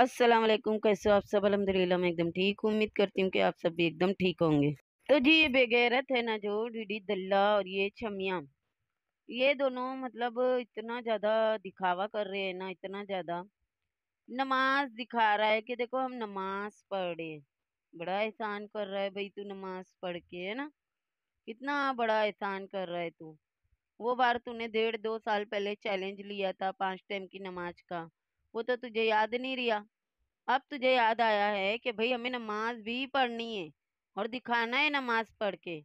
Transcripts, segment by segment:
अस्सलाम वालेकुम कैसे हो आप सब अलहमदिल्ला मैं एकदम ठीक हूँ उम्मीद करती हूँ कि आप सब भी एकदम ठीक होंगे तो जी ये बेगैरत है ना जो डीडी दल्ला और ये छमिया ये दोनों मतलब इतना ज़्यादा दिखावा कर रहे हैं ना इतना ज़्यादा नमाज दिखा रहा है कि देखो हम नमाज पढ़े बड़ा एहसान कर रहा है भाई तू नमाज पढ़ के है ना कितना बड़ा एहसान कर रहा है तू वो बार तूने डेढ़ दो साल पहले चैलेंज लिया था पाँच टाइम की नमाज का वो तो तुझे याद नहीं रिया अब तुझे याद आया है कि भाई हमें नमाज भी पढ़नी है और दिखाना है नमाज पढ़ के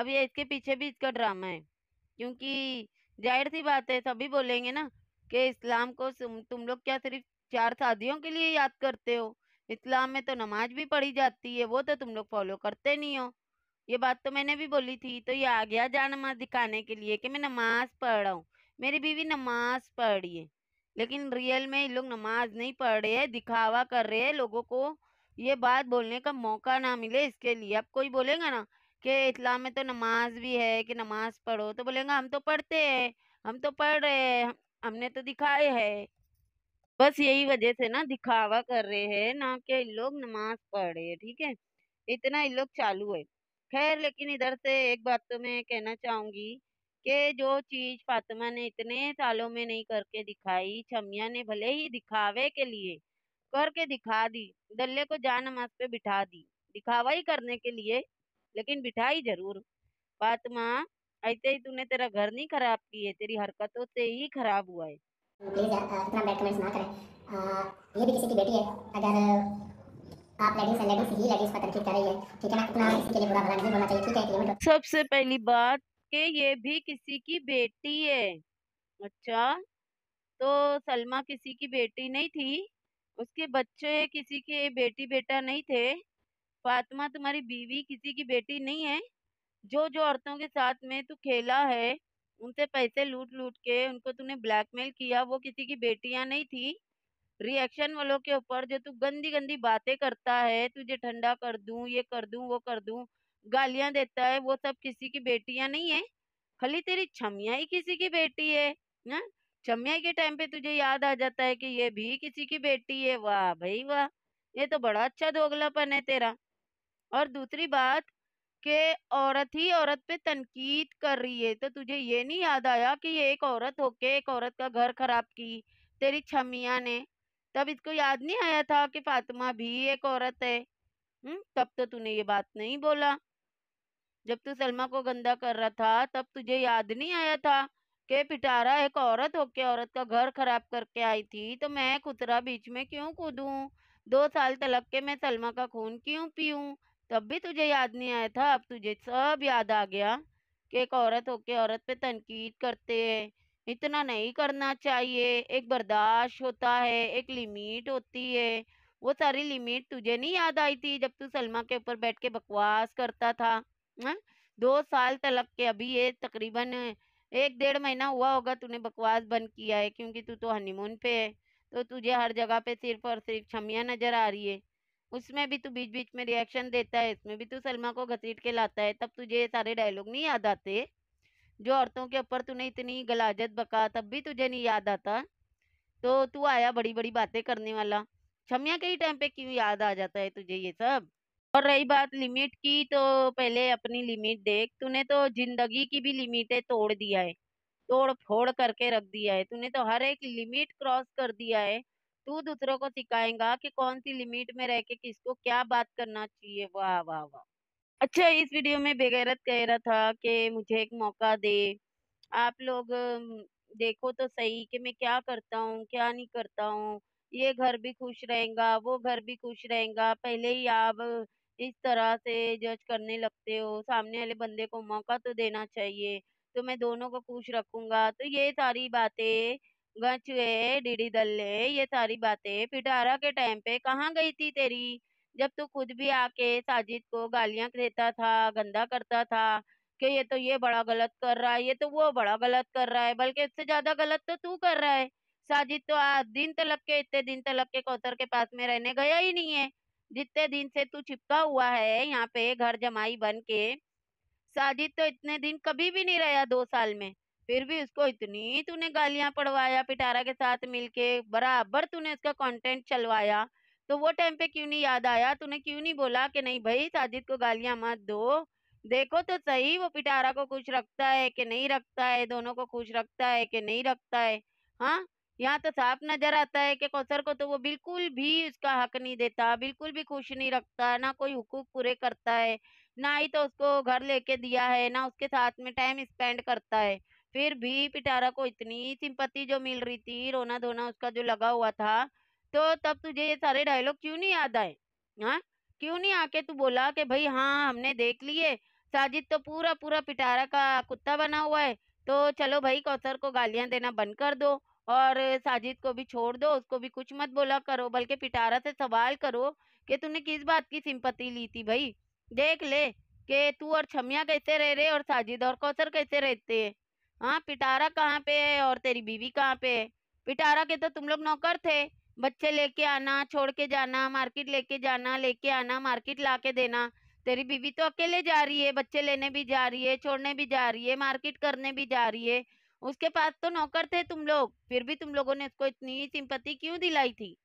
अब ये इसके पीछे भी इसका ड्रामा है क्योंकि जाहिर सी बात है सभी बोलेंगे ना कि इस्लाम को तुम लोग क्या सिर्फ चार शादियों के लिए याद करते हो इस्लाम में तो नमाज भी पढ़ी जाती है वो तो तुम लोग फॉलो करते नहीं हो ये बात तो मैंने भी बोली थी तो ये आ गया जा नमाज दिखाने के लिए कि मैं नमाज पढ़ रहा हूँ मेरी बीवी नमाज पढ़ रही है लेकिन रियल में इन लोग नमाज नहीं पढ़ रहे हैं दिखावा कर रहे हैं लोगों को ये बात बोलने का मौका ना मिले इसके लिए अब कोई बोलेगा ना कि इस्लाम में तो नमाज भी है कि नमाज पढ़ो तो बोलेगा हम तो पढ़ते हैं हम तो पढ़ रहे हैं हमने तो दिखाए है बस यही वजह से ना दिखावा कर रहे हैं ना कि इन लोग नमाज पढ़ रहे हैं ठीक है इतना इन लोग चालू है खैर लेकिन इधर से एक बात तो मैं कहना चाहूंगी कि जो चीज फातिमा ने इतने सालों में नहीं करके दिखाई छमिया ने भले ही दिखावे के लिए करके दिखा दी दल्ले को जा नमाज पे बिठा दी दिखावा ही करने के लिए लेकिन बिठाई जरूर फातिमा ऐसे ही तूने तेरा घर नहीं खराब किए तेरी हरकतों से ही खराब हुआ है सबसे पहली बात के ये भी किसी की बेटी है अच्छा तो सलमा किसी की बेटी नहीं थी उसके बच्चे किसी के बेटी बेटा नहीं थे फातिमा तुम्हारी बीवी किसी की बेटी नहीं है जो जो औरतों के साथ में तू खेला है उनसे पैसे लूट लूट के उनको तूने ब्लैकमेल किया वो किसी की बेटियां नहीं थी रिएक्शन वालों के ऊपर जो तू गंदी गंदी बातें करता है तुझे ठंडा कर दूं ये कर दूं वो कर दूं गालियां देता है वो सब किसी की बेटियां नहीं है खाली तेरी छमिया ही किसी की बेटी है ना हाँ? छमिया के टाइम पे तुझे याद आ जाता है कि ये भी किसी की बेटी है वाह भाई वाह ये तो बड़ा अच्छा दोगलापन है तेरा और दूसरी बात कि औरत ही औरत पे तनकीद कर रही है तो तुझे ये नहीं याद आया कि ये एक औरत होके एक औरत का घर खराब की तेरी छमिया ने तब इसको याद नहीं आया था कि फातिमा भी एक औरत है हुँ? हम्म, तब तो तूने ये बात नहीं बोला जब तू सलमा को गंदा कर रहा था तब तुझे याद नहीं आया था कि पिटारा एक औरत होके औरत का घर खराब करके आई थी तो मैं कुतरा बीच में क्यों कूदूँ दो साल तलक के मैं सलमा का खून क्यों पीऊँ तब भी तुझे याद नहीं आया था अब तुझे सब याद आ गया कि एक औरत होके औरत पे तनकीद करते हैं इतना नहीं करना चाहिए एक बर्दाश्त होता है एक लिमिट होती है वो सारी लिमिट तुझे नहीं याद आई थी जब तू सलमा के ऊपर बैठ के बकवास करता था हाँ, दो साल तलब के अभी ये तकरीबन एक डेढ़ महीना हुआ होगा तूने बकवास बंद किया है क्योंकि तू तो हनीमून पे है तो तुझे हर जगह पे सिर्फ और सिर्फ छमिया नजर आ रही है उसमें भी तू बीच बीच में रिएक्शन देता है इसमें भी तू सलमा को घसीट के लाता है तब तुझे ये सारे डायलॉग नहीं याद आते जो औरतों के ऊपर तूने इतनी गलाजत बका तब भी तुझे नहीं याद आता तो तू आया बड़ी बड़ी बातें करने वाला छमिया के ही टाइम पे क्यों याद आ जाता है तुझे ये सब और रही बात लिमिट की तो पहले अपनी लिमिट देख तूने तो जिंदगी की भी लिमिटें तोड़ दिया है तोड़ फोड़ करके रख दिया है तूने तो हर एक लिमिट क्रॉस कर दिया है तू दूसरों को सिखाएगा कि कौन सी लिमिट में रह के किसको क्या बात करना चाहिए वाह वाह वाह अच्छा इस वीडियो में बेगैरत कह रहा था कि मुझे एक मौका दे आप लोग देखो तो सही कि मैं क्या करता हूँ क्या नहीं करता हूँ ये घर भी खुश रहेगा वो घर भी खुश रहेगा पहले ही आप इस तरह से जज करने लगते हो सामने वाले बंदे को मौका तो देना चाहिए तो मैं दोनों को खुश रखूंगा तो ये सारी बातें गचुए दल दल्ले ये सारी बातें पिटारा के टाइम पे कहाँ गई थी तेरी जब तू खुद भी आके साजिद को गालियां देता था गंदा करता था कि ये तो ये बड़ा गलत कर रहा है ये तो वो बड़ा गलत कर रहा है बल्कि उससे ज्यादा गलत तो तू कर रहा है साजिद तो आज दिन तलब के इतने दिन तलब के कौतर के पास में रहने गया ही नहीं है जितने दिन से तू चिपका हुआ है यहाँ पे घर जमाई बन के साजिद तो इतने दिन कभी भी नहीं रहा दो साल में फिर भी उसको इतनी तूने गालियां पढ़वाया पिटारा के साथ मिलके बराबर तूने उसका कंटेंट चलवाया तो वो टाइम पे क्यों नहीं याद आया तूने क्यों नहीं बोला कि नहीं भाई साजिद को गालियां मत दो देखो तो सही वो पिटारा को खुश रखता है कि नहीं रखता है दोनों को खुश रखता है कि नहीं रखता है हाँ यहाँ तो साफ नजर आता है कि कौसर को तो वो बिल्कुल भी उसका हक नहीं देता बिल्कुल भी खुश नहीं रखता ना कोई हुकूक पूरे करता है ना ही तो उसको घर लेके दिया है ना उसके साथ में टाइम स्पेंड करता है फिर भी पिटारा को इतनी सिंपत्ति जो मिल रही थी रोना धोना उसका जो लगा हुआ था तो तब तुझे ये सारे डायलॉग क्यों नहीं याद आए हाँ क्यों नहीं आके तू बोला कि भाई हाँ हमने देख लिए साजिद तो पूरा पूरा पिटारा का कुत्ता बना हुआ है तो चलो भाई कौसर को गालियां देना बंद कर दो और साजिद को भी छोड़ दो उसको भी कुछ मत बोला करो बल्कि पिटारा से सवाल करो कि तूने किस बात की सिंपत्ति ली थी भाई देख ले कि तू और छमिया कैसे रह रहे और साजिद और कौसर कैसे रहते है हाँ पिटारा कहाँ पे है और तेरी बीवी कहाँ पे है पिटारा के तो तुम लोग नौकर थे बच्चे लेके आना छोड़ के जाना मार्केट लेके जाना लेके आना मार्केट ला के देना तेरी बीवी तो अकेले जा रही है बच्चे लेने भी जा रही है छोड़ने भी जा रही है मार्केट करने भी जा रही है उसके पास तो नौकर थे तुम लोग फिर भी तुम लोगों ने उसको इतनी सिंपत्ति क्यों दिलाई थी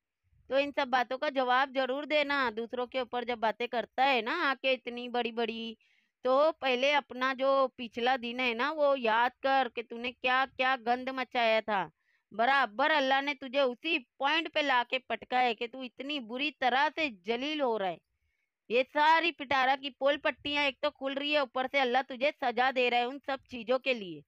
तो इन सब बातों का जवाब जरूर देना दूसरों के ऊपर जब बातें करता है ना आके इतनी बड़ी बड़ी तो पहले अपना जो पिछला दिन है ना वो याद कर कि तूने क्या क्या गंद मचाया था बराबर अल्लाह ने तुझे उसी पॉइंट पे लाके पटका है कि तू इतनी बुरी तरह से जलील हो रहा है ये सारी पिटारा की पोल पट्टियां एक तो खुल रही है ऊपर से अल्लाह तुझे सजा दे रहा है उन सब चीजों के लिए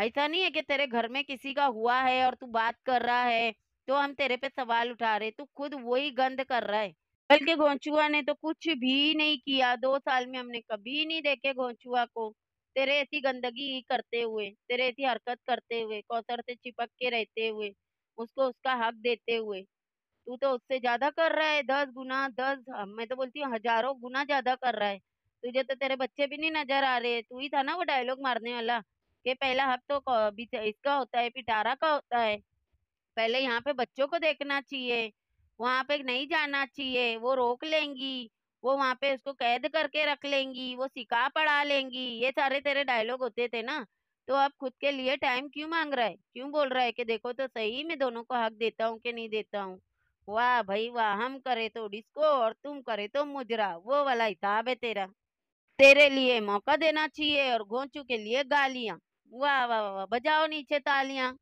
ऐसा नहीं है कि तेरे घर में किसी का हुआ है और तू बात कर रहा है तो हम तेरे पे सवाल उठा रहे तू खुद वही गंद कर रहा है बल्कि घोंचुआ ने तो कुछ भी नहीं किया दो साल में हमने कभी नहीं देखे घोंचुआ को तेरे ऐसी गंदगी करते हुए तेरे ऐसी हरकत करते हुए कौसर से चिपक के रहते हुए उसको उसका हक देते हुए तू तो उससे ज्यादा कर रहा है दस गुना दस मैं तो बोलती हूँ हजारों गुना ज्यादा कर रहा है तुझे तो तेरे बच्चे भी नहीं नजर आ रहे तू ही था ना वो डायलॉग मारने वाला के पहला हक तो इसका होता है पिटारा का होता है पहले यहाँ पे बच्चों को देखना चाहिए वहाँ पे नहीं जाना चाहिए वो रोक लेंगी वो वहाँ पे उसको कैद करके रख लेंगी वो सिखा पढ़ा लेंगी ये सारे तेरे डायलॉग होते थे ना तो आप खुद के लिए टाइम क्यों मांग रहा है क्यों बोल रहा है कि देखो तो सही मैं दोनों को हक देता हूँ कि नहीं देता हूँ वाह भाई वाह हम करे तो डिस्को और तुम करे तो मुजरा वो वाला हिसाब है तेरा तेरे लिए मौका देना चाहिए और घोंचू के लिए गालियाँ वाह वाह वाह बजाओ नीचे तालियां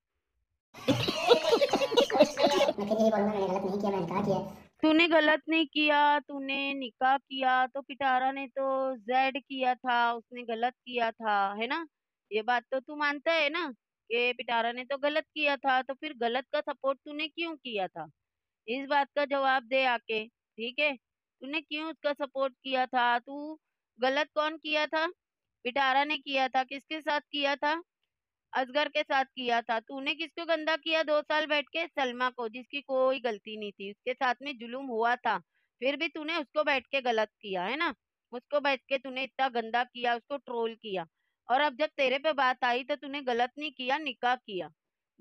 तूने गलत नहीं किया तूने निकाह किया तो पिटारा ने तो जेड किया था उसने गलत किया था है ना ये बात तो तू मानता है ना कि पिटारा ने तो गलत किया था तो फिर गलत का सपोर्ट तूने क्यों किया था इस बात का जवाब दे आके ठीक है तूने क्यों उसका सपोर्ट किया था तू गलत कौन किया था पिटारा ने किया था किसके साथ किया था असगर के साथ किया था तूने किसको गंदा किया दो साल बैठ के सलमा को जिसकी कोई गलती नहीं थी उसके साथ में जुलूम हुआ था फिर भी तूने उसको बैठ के गलत किया है ना उसको बैठ के तूने इतना गंदा किया उसको ट्रोल किया और अब जब तेरे पे बात आई तो तूने गलत नहीं किया निका किया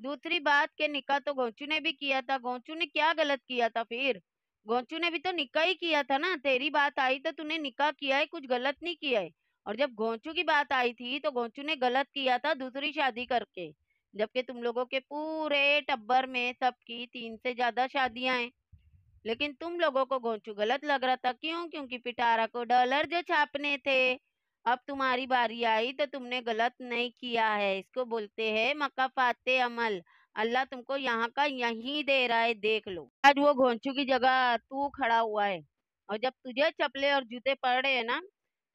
दूसरी बात के निका तो गोचू ने भी किया था गोचू ने क्या गलत किया था फिर गोचू ने भी तो निका ही किया था ना तेरी बात आई तो तूने निका किया है कुछ गलत नहीं किया है और जब गोंचू की बात आई थी तो गोंचू ने गलत किया था दूसरी शादी करके जबकि तुम लोगों के पूरे टब्बर में सबकी तीन से ज्यादा शादियां हैं लेकिन तुम लोगों को गोंचू गलत लग रहा था क्यों क्योंकि पिटारा को डॉलर जो छापने थे अब तुम्हारी बारी आई तो तुमने गलत नहीं किया है इसको बोलते हैं फाते अमल अल्लाह तुमको यहाँ का यही दे रहा है देख लो आज वो घोंचू की जगह तू खड़ा हुआ है और जब तुझे चपले और जूते पड़ रहे है ना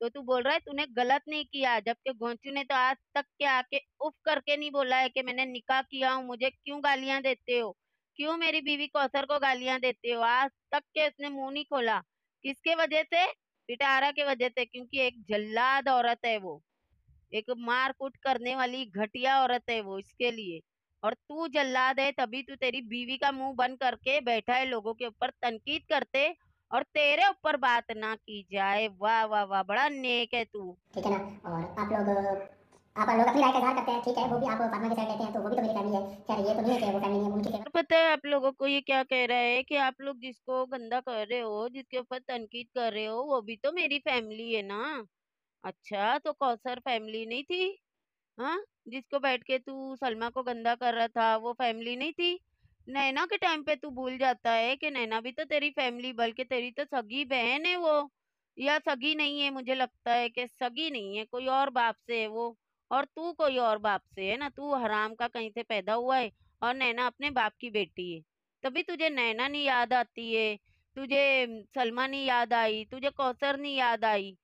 तो तू बोल रहा है तूने गलत नहीं किया जबकि गोंचू ने तो आज तक के आके उफ करके नहीं बोला है कि मैंने निकाह किया हूँ मुझे क्यों गालियां देते हो क्यों मेरी बीवी कौसर को गालियां देते हो आज तक के उसने मुंह नहीं खोला किसके वजह से पिटारा के वजह से क्योंकि एक जल्लाद औरत है वो एक मार कूट करने वाली घटिया औरत है वो इसके लिए और तू जल्लाद है तभी तू तेरी बीवी का मुंह बंद करके बैठा है लोगों के ऊपर तनकीद करते और तेरे ऊपर बात ना की जाए वाह वाह वाह बड़ा नेक है तू ठीक है ना और आप लोग आप लोग अपनी राय का इजहार करते हैं ठीक है वो भी आप फातिमा के साथ लेते हैं तो वो भी तो मेरी फैमिली है खैर ये तो नहीं है वो फैमिली है उनकी फैमिली पता है आप लोगों को ये क्या कह रहा है कि आप लोग जिसको गंदा कर रहे हो जिसके ऊपर तनकीद कर रहे हो वो भी तो मेरी फैमिली है ना अच्छा तो कौसर फैमिली नहीं थी हाँ जिसको बैठ के तू सलमा को गंदा कर रहा था वो फैमिली नहीं थी नैना के टाइम पे तू भूल जाता है कि नैना भी तो तेरी फैमिली बल्कि तेरी तो सगी बहन है वो या सगी नहीं है मुझे लगता है कि सगी नहीं है कोई और बाप से है वो और तू कोई और बाप से है ना तू हराम का कहीं से पैदा हुआ है और नैना अपने बाप की बेटी है तभी तुझे नैना नहीं याद आती है तुझे सलमा नहीं याद आई तुझे कौसर नहीं याद आई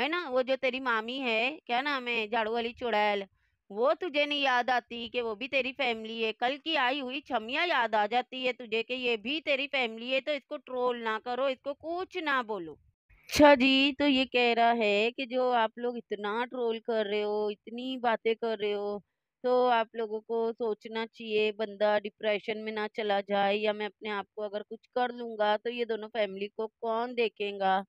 है ना वो जो तेरी मामी है क्या नाम है झाड़ू वाली चुड़ैल वो तुझे नहीं याद आती कि वो भी तेरी फैमिली है कल की आई हुई छमिया याद आ जाती है तुझे कि ये भी तेरी फैमिली है तो इसको ट्रोल ना करो इसको कुछ ना बोलो अच्छा जी तो ये कह रहा है कि जो आप लोग इतना ट्रोल कर रहे हो इतनी बातें कर रहे हो तो आप लोगों को सोचना चाहिए बंदा डिप्रेशन में ना चला जाए या मैं अपने आप को अगर कुछ कर लूँगा तो ये दोनों फैमिली को कौन देखेगा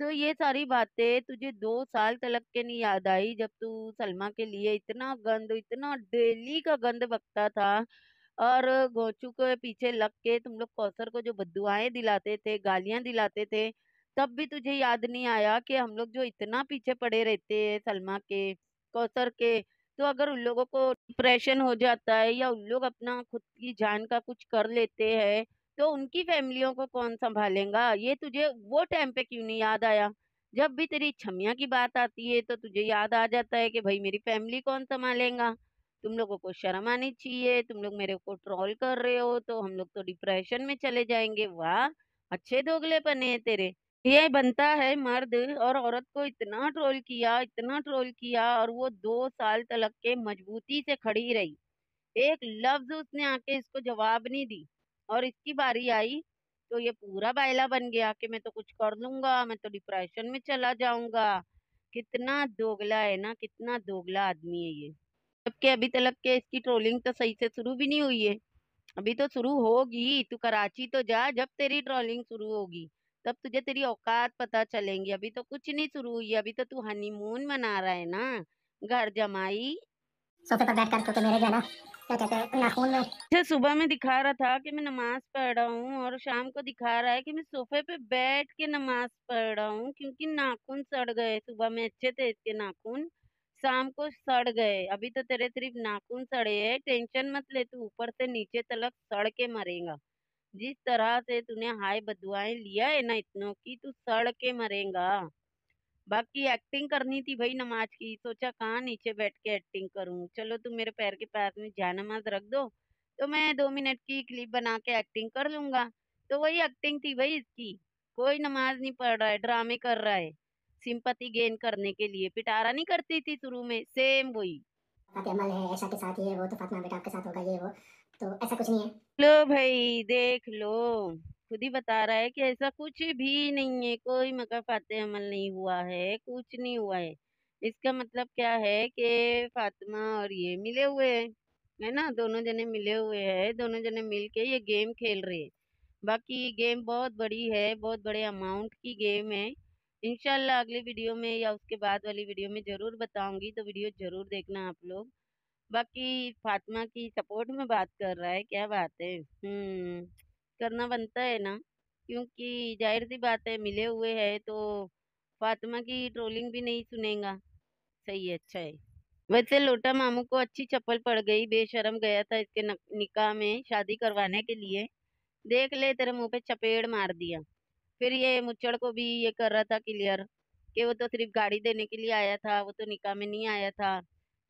तो ये सारी बातें तुझे दो साल तलक के नहीं याद आई जब तू सलमा के लिए इतना गंद इतना डेली का गंद बकता था और गोचू के पीछे लग के तुम लोग कौसर को जो बदुआएं दिलाते थे गालियां दिलाते थे तब भी तुझे याद नहीं आया कि हम लोग जो इतना पीछे पड़े रहते हैं सलमा के कौसर के तो अगर उन लोगों को डिप्रेशन हो जाता है या उन लोग अपना खुद की जान का कुछ कर लेते हैं तो उनकी फैमिलियों को कौन संभालेगा ये तुझे वो टाइम पे क्यों नहीं याद आया जब भी तेरी छमिया की बात आती है तो तुझे याद आ जाता है कि भाई मेरी फैमिली कौन संभालेगा तुम लोगों को शर्म आनी चाहिए तुम लोग मेरे को ट्रोल कर रहे हो तो हम लोग तो डिप्रेशन में चले जाएंगे वाह अच्छे दोगले बने हैं तेरे ये बनता है मर्द और औरत को इतना ट्रोल किया इतना ट्रोल किया और वो दो साल तलक के मजबूती से खड़ी रही एक लफ्ज उसने आके इसको जवाब नहीं दी और इसकी बारी आई तो ये पूरा बायला बन गया कि मैं तो कुछ कर लूंगा मैं तो डिप्रेशन में चला जाऊंगा कितना दोगला है ना कितना दोगला आदमी है ये जबकि अभी तक के इसकी ट्रोलिंग तो सही से शुरू भी नहीं हुई है अभी तो शुरू होगी तू कराची तो जा जब तेरी ट्रोलिंग शुरू होगी तब तुझे तेरी औकात पता चलेंगी अभी तो कुछ नहीं शुरू हुई अभी तो तू हनीमून मना रहा है ना घर जमाई सोफे पर बैठ कर तो मेरे जाना अच्छा सुबह में दिखा रहा था कि मैं नमाज पढ़ रहा हूँ और शाम को दिखा रहा है कि मैं सोफे पे बैठ के नमाज पढ़ रहा हूँ क्योंकि नाखून सड़ गए सुबह में अच्छे थे इसके नाखून शाम को सड़ गए अभी तो तेरे सिर्फ नाखून सड़े है टेंशन मत ले तू ऊपर से नीचे तलक सड़ के मरेगा जिस तरह से तूने हाय बदुआएं लिया है ना इतनों की तू सड़ के मरेगा बाकी एक्टिंग करनी थी भाई नमाज की सोचा कहा नीचे बैठ के एक्टिंग करूँ चलो तुम मेरे पैर के पास में जा नमाज रख दो तो मैं दो मिनट की क्लिप बना के एक्टिंग कर लूंगा तो वही एक्टिंग थी भाई इसकी कोई नमाज नहीं पढ़ रहा है ड्रामे कर रहा है सिंपति गेन करने के लिए पिटारा नहीं करती थी शुरू में सेम वही अमल तो तो ऐसा कुछ नहीं है लो भाई देख लो खुद ही बता रहा है कि ऐसा कुछ भी नहीं है कोई मक्का फाते अमल नहीं हुआ है कुछ नहीं हुआ है इसका मतलब क्या है कि फातिमा और ये मिले हुए हैं है ना दोनों जने मिले हुए हैं दोनों जने मिल के ये गेम खेल रहे हैं बाकी गेम बहुत बड़ी है बहुत बड़े अमाउंट की गेम है इनशाला अगली वीडियो में या उसके बाद वाली वीडियो में ज़रूर बताऊंगी तो वीडियो ज़रूर देखना आप लोग बाकी फातिमा की सपोर्ट में बात कर रहा है क्या बात है हम्म करना बनता है ना क्योंकि जाहिर सी बात है मिले हुए है तो फातिमा की ट्रोलिंग भी नहीं सुनेगा सही है अच्छा है वैसे लोटा मामू को अच्छी चप्पल पड़ गई बेशरम गया था इसके निकाह में शादी करवाने के लिए देख ले तेरे मुंह पे चपेड़ मार दिया फिर ये मुच्छड़ को भी ये कर रहा था क्लियर कि वो तो सिर्फ गाड़ी देने के लिए आया था वो तो निकाह में नहीं आया था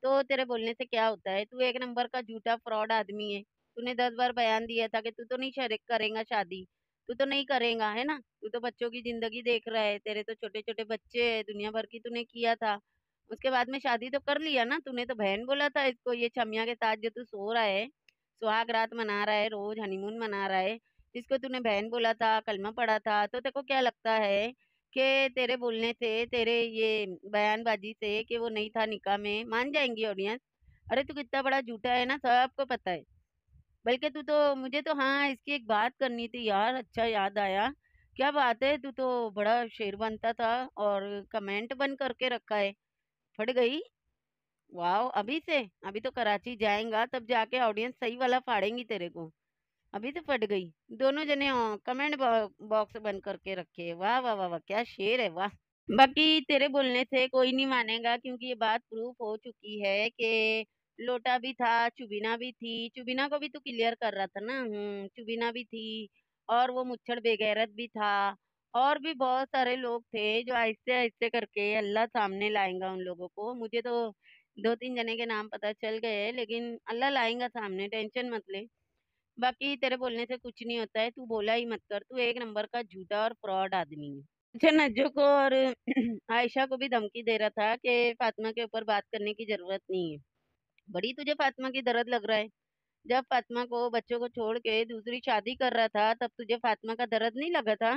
तो तेरे बोलने से क्या होता है तू एक नंबर का झूठा फ्रॉड आदमी है तूने दस बार बयान दिया था कि तू तो नहीं शरीक करेगा शादी तू तो नहीं करेगा है ना तू तो बच्चों की जिंदगी देख रहा है तेरे तो छोटे छोटे बच्चे है दुनिया भर की तूने किया था उसके बाद में शादी तो कर लिया ना तूने तो बहन बोला था इसको ये छमिया के साथ जो तू सो रहा है सुहाग रात मना रहा है रोज हनीमून मना रहा है जिसको तूने बहन बोला था कलमा पढ़ा था तो तेको क्या लगता है कि तेरे बोलने से तेरे ये बयानबाजी से कि वो नहीं था निकाह में मान जाएंगी ऑडियंस अरे तू कितना बड़ा झूठा है ना सबको पता है बल्कि तू तो मुझे तो हाँ इसकी एक बात करनी थी यार अच्छा याद आया क्या बात है तू तो बड़ा शेर बनता था और कमेंट बन करके रखा है फट गई वाह अभी से अभी तो कराची जाएगा तब जाके ऑडियंस सही वाला फाड़ेंगी तेरे को अभी तो फट गई दोनों जने हाँ, कमेंट बॉक्स बन करके रखे वाह वाह वाह वाह क्या शेर है वाह बाकी तेरे बोलने से कोई नहीं मानेगा क्योंकि ये बात प्रूफ हो चुकी है कि लोटा भी था चुबीना भी थी चुबिना को भी तो क्लियर कर रहा था ना हम्म चुबीना भी थी और वो मुच्छड़ बेगैरत भी था और भी बहुत सारे लोग थे जो ऐसे ऐसे करके अल्लाह सामने लाएंगा उन लोगों को मुझे तो दो तीन जने के नाम पता चल गए लेकिन अल्लाह लाएंगा सामने टेंशन मत ले बाकी तेरे बोलने से कुछ नहीं होता है तू बोला ही मत कर तू एक नंबर का झूठा और फ्रॉड आदमी है अच्छा नज्जो को और आयशा को भी धमकी दे रहा था कि फातिमा के ऊपर बात करने की जरूरत नहीं है बड़ी तुझे फातिमा की दर्द लग रहा है जब फातिमा को बच्चों को छोड़ के दूसरी शादी कर रहा था तब तुझे फातिमा का दर्द नहीं लगा था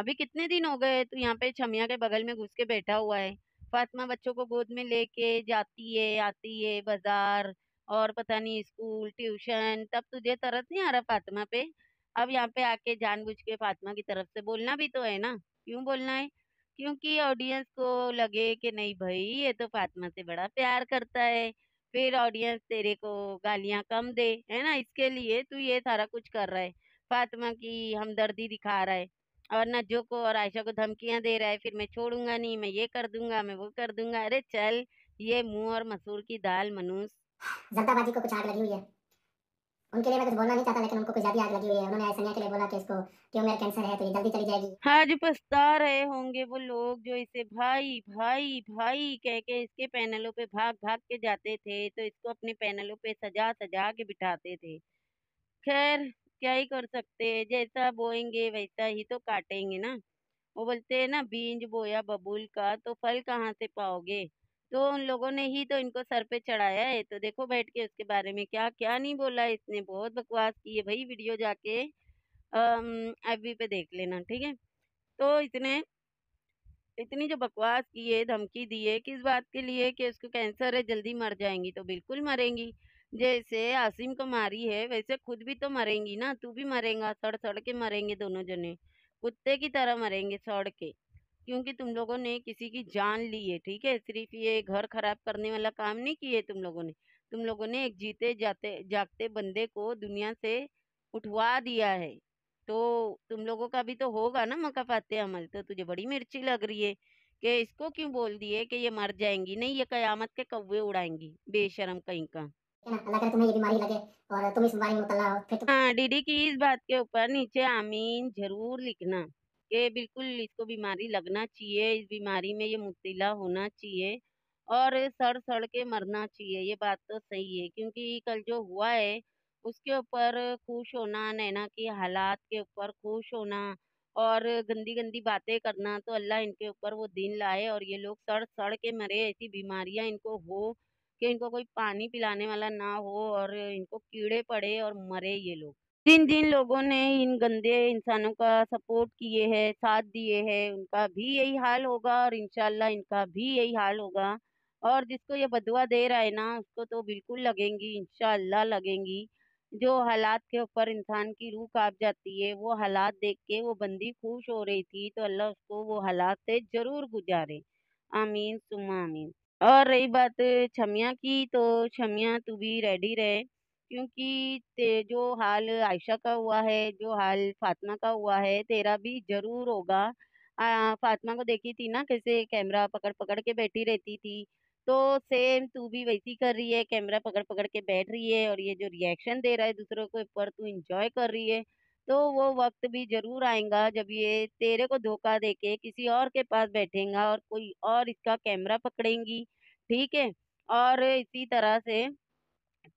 अभी कितने दिन हो गए तू यहाँ पे छमिया के बगल में घुस के बैठा हुआ है फातिमा बच्चों को गोद में लेके जाती है आती है बाजार और पता नहीं स्कूल ट्यूशन तब तुझे तरस नहीं आ रहा फातिमा पे अब यहाँ पे आके जानबूझ के फातिमा की तरफ से बोलना भी तो है ना क्यों बोलना है क्योंकि ऑडियंस को लगे कि नहीं भाई ये तो फातिमा से बड़ा प्यार करता है फिर ऑडियंस तेरे को गालियां कम दे है ना इसके लिए तू ये सारा कुछ कर रहा है फातिमा की हमदर्दी दिखा रहा है और नज्जो को और आयशा को धमकियां दे रहा है फिर मैं छोड़ूंगा नहीं मैं ये कर दूंगा मैं वो कर दूंगा अरे चल ये मुंह और मसूर की दाल मनुष को कुछ आग लगी हुई है उनके लिए मैं कुछ बोलना नहीं चाहता लेकिन उनको कुछ ज्यादा आग लगी हुई है उन्होंने सनिया के लिए बोला कि इसको ट्यूमर कैंसर है तो ये जल्दी चली जाएगी हाँ जो पछता रहे होंगे वो लोग जो इसे भाई भाई भाई कह के इसके पैनलों पे भाग भाग के जाते थे तो इसको अपने पैनलों पे सजा सजा के बिठाते थे खैर क्या ही कर सकते है जैसा बोएंगे वैसा ही तो काटेंगे ना वो बोलते है ना बीज बोया बबूल का तो फल कहाँ से पाओगे तो उन लोगों ने ही तो इनको सर पे चढ़ाया है तो देखो बैठ के उसके बारे में क्या क्या नहीं बोला इसने बहुत बकवास की है भाई वीडियो जाके एफ बी पे देख लेना ठीक है तो इसने इतनी जो बकवास की है धमकी दी है किस बात के लिए कि उसको कैंसर है जल्दी मर जाएंगी तो बिल्कुल मरेंगी जैसे आसिम को मारी है वैसे खुद भी तो मरेंगी ना तू भी मरेगा सड़ सड़ के मरेंगे दोनों जने कुत्ते की तरह मरेंगे सड़ के क्योंकि तुम लोगों ने किसी की जान ली है ठीक है सिर्फ ये घर खराब करने वाला काम नहीं किए तुम लोगों ने तुम लोगों ने एक जीते जाते जागते बंदे को दुनिया से उठवा दिया है तो तुम लोगों का भी तो होगा ना मकाफात अमल तो तुझे बड़ी मिर्ची लग रही है कि इसको क्यों बोल दिए कि ये मर जाएंगी नहीं ये कयामत के कौवे उड़ाएंगी बेशरम कहीं का तो हाँ डीडी की इस बात के ऊपर नीचे आमीन जरूर लिखना ये बिल्कुल इसको बीमारी लगना चाहिए इस बीमारी में ये मुबिला होना चाहिए और सड़ सड़ के मरना चाहिए ये बात तो सही है क्योंकि कल जो हुआ है उसके ऊपर खुश होना नैना के हालात के ऊपर खुश होना और गंदी गंदी बातें करना तो अल्लाह इनके ऊपर वो दिन लाए और ये लोग सड़ सड़ के मरे ऐसी बीमारियां इनको हो कि इनको कोई पानी पिलाने वाला ना हो और इनको कीड़े पड़े और मरे ये लोग जिन जिन लोगों ने इन गंदे इंसानों का सपोर्ट किए है साथ दिए है उनका भी यही हाल होगा और इनशाला इनका भी यही हाल होगा और जिसको ये बदुआ दे रहा है ना उसको तो बिल्कुल लगेंगी इनशाला लगेंगी जो हालात के ऊपर इंसान की रूह काप जाती है वो हालात देख के वो बंदी खुश हो रही थी तो अल्लाह उसको वो हालात से ज़रूर गुजारे आमीन सुमा आमीन और रही बात छमिया की तो छमिया तू भी रेडी रहे क्योंकि ते जो हाल आयशा का हुआ है जो हाल फातिमा का हुआ है तेरा भी जरूर होगा फातिमा को देखी थी ना कैसे कैमरा पकड़ पकड़ के बैठी रहती थी तो सेम तू भी वैसी कर रही है कैमरा पकड़ पकड़ के बैठ रही है और ये जो रिएक्शन दे रहा है दूसरों को ऊपर तू इंजॉय कर रही है तो वो वक्त भी जरूर आएगा जब ये तेरे को धोखा दे के किसी और के पास बैठेगा और कोई और इसका कैमरा पकड़ेंगी ठीक है और इसी तरह से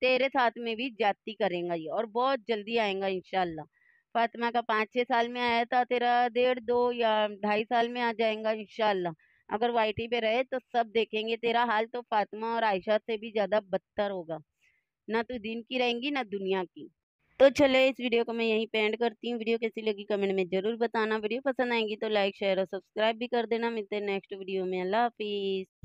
तेरे साथ में भी जाती करेगा ये और बहुत जल्दी आएगा इनशाला फातिमा का पाँच छः साल में आया था तेरा डेढ़ दो या ढाई साल में आ जाएगा इनशाला अगर वाइटी पे रहे तो सब देखेंगे तेरा हाल तो फातिमा और आयशा से भी ज़्यादा बदतर होगा ना तो दिन की रहेंगी ना दुनिया की तो चले इस वीडियो को मैं यहीं पेंड करती हूँ वीडियो कैसी लगी कमेंट में ज़रूर बताना वीडियो पसंद आएंगी तो लाइक शेयर और सब्सक्राइब भी कर देना मिलते हैं नेक्स्ट वीडियो में अल्लाह हाफिज़